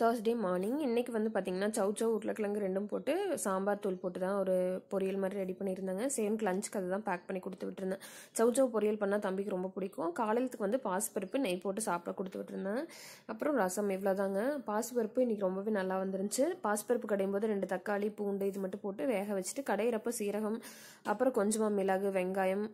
Thursday morning இன்றைக்கி வந்து பார்த்திங்கன்னா சவு சவு உருளைக்கிழங்கு ரெண்டும் போட்டு சாம்பார் தூள் போட்டு தான் ஒரு பொரியல் மாதிரி ரெடி பண்ணியிருந்தாங்க சேம் லஞ்சுக்கு அதை தான் பேக் பண்ணி கொடுத்து விட்டுருந்தேன் சவு பொரியல் பண்ணால் தம்பிக்கு ரொம்ப பிடிக்கும் காலையிலத்துக்கு வந்து பாசுப்பருப்பு நெய் போட்டு சாப்பிட கொடுத்து விட்டுருந்தேன் அப்புறம் ரசம் இவ்வளோ தாங்க பாசுப்பருப்பு இன்றைக்கி ரொம்பவே நல்லா வந்துருந்துச்சு பாசுப்பருப்பு கடையும் போது ரெண்டு தக்காளி பூண்டு இது மட்டும் போட்டு வேக வச்சுட்டு கடையிறப்ப சீரகம் அப்புறம் கொஞ்சமாக மிளகு வெங்காயம்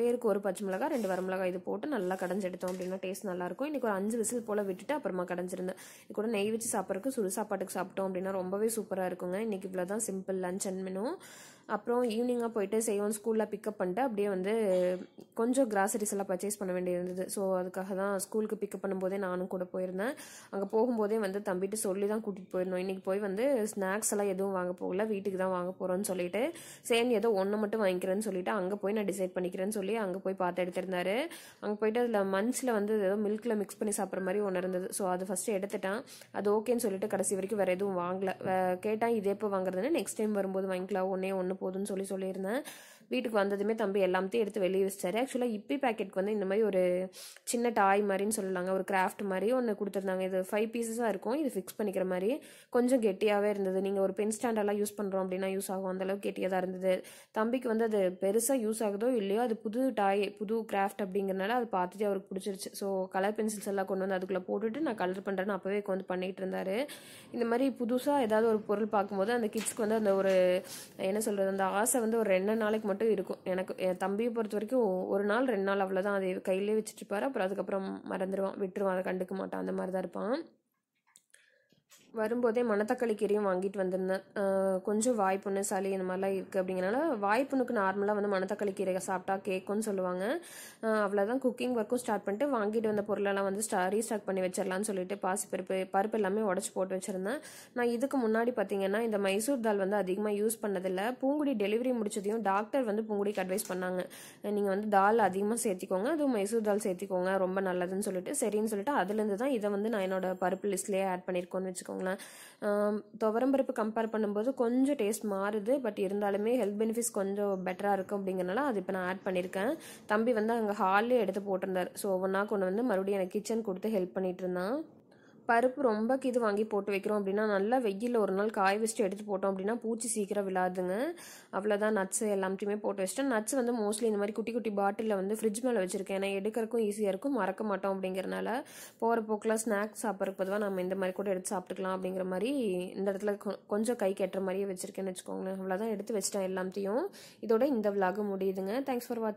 பேருக்கு ஒரு பச்சை மிளகா ரெண்டு வரமிளகாய் இது போட்டு நல்லா கடைஞ்செடுத்தோம் அப்படின்னா டேஸ்ட் நல்லாயிருக்கும் இன்றைக்கி ஒரு அஞ்சு விசில் போல் விட்டுட்டு அப்புறமா கடைஞ்சிருந்தேன் இது கூட நெய் வச்சு சாப்பிட்றதுக்கு சுடு சாப்பாட்டுக்கு சாப்பிட்டோம் அப்படின்னா ரொம்பவே சூப்பராக இருக்குங்க இன்றைக்கி இவ்வளோ தான் சிம்பிள் லஞ்ச் அண்ட் மெனு அப்புறம் ஈவினிங்காக போயிட்டு செய்வோம் ஸ்கூலில் பிக்கப் பண்ணிட்டு அப்படியே வந்து கொஞ்சம் கிராசரிஸ் எல்லாம் பர்ச்சேஸ் பண்ண வேண்டியிருந்தது ஸோ அதுக்காக தான் ஸ்கூலுக்கு பிக்கப் பண்ணும்போதே நானும் கூட போயிருந்தேன் அங்கே போகும்போதே வந்து தம்பிட்டு சொல்லி தான் கூட்டிகிட்டு போயிருந்தோம் இன்றைக்கி போய் வந்து ஸ்நாக்ஸ் எல்லாம் எதுவும் வாங்க போகல வீட்டுக்கு தான் வாங்க போகிறோன்னு சொல்லிட்டு சேர்ந்து ஏதோ ஒன்று மட்டும் வாங்கிக்கிறேன்னு சொல்லிட்டு அங்கே போய் நான் டிசைட் பண்ணிக்கிறேன்னு சொல்லி அங்கே போய் பார்த்து எடுத்திருந்தாரு அங்கே போயிட்டு அதில் மன்ச்சில் வந்து ஏதோ மில்கில் மிக்ஸ் பண்ணி சாப்பிட்ற மாதிரி ஒன்று இருந்தது ஸோ அது ஃபஸ்ட்டு எடுத்துட்டேன் அது ஓகேன்னு சொல்லிட்டு கடைசி வரைக்கும் வேறு எதுவும் வாங்கலை கேட்டால் இதே இப்போ வாங்குறதுன்னு நெக்ஸ்ட் டைம் வரும்போது வாங்கிக்கலாம் ஒன்றே ஒன்று போதும்னு சொல்லி சொல்லியிருந்தேன் வீட்டுக்கு வந்ததுமே தம்பி எல்லாத்தையும் எடுத்து வெளியே வச்சிட்டாரு ஆக்சுவலாக இப்பி பேக்கெட்க்கு வந்து இந்த மாதிரி ஒரு சின்ன டாய் மாதிரின்னு சொல்லலாங்க ஒரு கிராஃப்ட் மாதிரி ஒன்று கொடுத்துருந்தாங்க இது ஃபைவ் பீசஸாக இருக்கும் இது ஃபிக்ஸ் பண்ணிக்கிற மாதிரி கொஞ்சம் கெட்டியாகவே இருந்தது நீங்கள் ஒரு பென் ஸ்டாண்டெல்லாம் யூஸ் பண்ணுறோம் அப்படின்னா யூஸ் ஆகும் அந்தளவுக்கு கெட்டியாக தான் இருந்தது தம்பிக்கு வந்து அது பெருசாக யூஸ் ஆகுதோ இல்லையோ அது புது டாய் புது கிராஃப்ட் அப்படிங்கிறனால அது பார்த்துட்டு அவருக்கு பிடிச்சிருச்சு ஸோ கலர் பென்சில்ஸ் எல்லாம் கொண்டு வந்து அதுக்குள்ளே போட்டுட்டு நான் கலர் பண்ணுறேன்னு அப்போவே வந்து பண்ணிகிட்டு இருந்தார் இந்த மாதிரி புதுசாக ஏதாவது ஒரு பொருள் பார்க்கும்போது அந்த கிட்ஸ்க்கு வந்து அந்த ஒரு என்ன சொல்கிறது அந்த ஆசை வந்து ஒரு ரெண்டு நாளைக்கு மட்டும் மட்டும் இருக்கும் எனக்கு என் தம்பியை பொறுத்த வரைக்கும் ஒரு நாள் ரெண்டு நாள் அவ்வளோதான் அதை கையிலே வச்சுட்டு இருப்பார் அப்புறம் அதுக்கப்புறம் மறந்துடுவான் விட்டுருவான் அதை கண்டுக்க மாட்டான் அந்த மாதிரி தான் இருப்பான் வரும்போதே மணத்தக்காளி கீரையும் வாங்கிட்டு வந்திருந்தேன் கொஞ்சம் வாய்ப்புண்ணு சளி இந்த மாதிரிலாம் இருக்குது அப்படிங்கிறனால வாய்ப்புண்ணுக்கு நார்மலாக வந்து மணத்தக்காளி கீரை சாப்பிட்டா கேட்கும்னு சொல்லுவாங்க அவ்வளோதான் குக்கிங் ஒர்க்கும் ஸ்டார்ட் பண்ணிட்டு வாங்கிட்டு வந்த பொருளெல்லாம் வந்து ஸ்டா ரீஸ்டார்ட் பண்ணி வச்சிடலான்னு சொல்லிட்டு பாசிப்பருப்பு பருப்பு எல்லாமே உடச்சி போட்டு வச்சுருந்தேன் நான் இதுக்கு முன்னாடி பார்த்தீங்கன்னா இந்த மைசூர் தால் வந்து அதிகமாக யூஸ் பண்ணதில்லை பூங்குடி டெலிவரி முடிச்சதையும் டாக்டர் வந்து பூங்குடிக்கு அட்வைஸ் பண்ணாங்க நீங்கள் வந்து தால் அதிகமாக சேர்த்திக்கோங்க அதுவும் மைசூர் தால் சேர்த்திக்கோங்க ரொம்ப நல்லதுன்னு சொல்லிட்டு சரின்னு சொல்லிட்டு அதுலேருந்து தான் இதை வந்து நான் என்னோட பருப்பு லிஸ்ட்லேயே ஆட் பண்ணியிருக்கோன்னு வச்சுக்கோங்க வச்சுக்கோங்களேன் பருப்பு கம்பேர் பண்ணும்போது கொஞ்சம் டேஸ்ட் மாறுது பட் இருந்தாலுமே ஹெல்த் பெனிஃபிட்ஸ் கொஞ்சம் பெட்டராக இருக்கும் அப்படிங்கிறனால அது இப்போ நான் ஆட் பண்ணியிருக்கேன் தம்பி வந்து அங்கே ஹால்லே எடுத்து போட்டிருந்தார் ஸோ ஒவ்வொன்றா கொண்டு வந்து மறுபடியும் எனக்கு கிச்சன் கொடுத்து ஹெல்ப் பண்ணிகிட்டு இருந்தான் பருப்பு ரொம்ப இது வாங்கி போட்டு வைக்கிறோம் அப்படின்னா நல்லா வெயிலில் ஒரு நாள் காய வச்சுட்டு எடுத்து போட்டோம் அப்படின்னா பூச்சி சீக்கிரம் விழாதுங்க அவ்வளோதான் நட்ஸ் எல்லாத்தையுமே போட்டு வச்சுட்டு நட்ஸ் வந்து மோஸ்ட்லி இந்த மாதிரி குட்டி குட்டி பாட்டிலில் வந்து ஃப்ரிட்ஜ் மேலே வச்சுருக்கேன் ஏன்னா எடுக்கிறக்கும் ஈஸியாக இருக்கும் மறக்க மாட்டோம் அப்படிங்கிறனால போகிற போக்கில் ஸ்நாக்ஸ் சாப்பிட்றதுக்கு பொதுவாக நம்ம இந்த மாதிரி கூட எடுத்து சாப்பிட்டுக்கலாம் அப்படிங்கிற மாதிரி இந்த இடத்துல கொஞ்சம் கை கட்டுற மாதிரியே வச்சுருக்கேன்னு வச்சுக்கோங்களேன் அவ்வளோதான் எடுத்து வச்சிட்டேன் எல்லாத்தையும் இதோட இந்த விலாக முடியுதுங்க தேங்க்ஸ் ஃபார் வாட்சிங்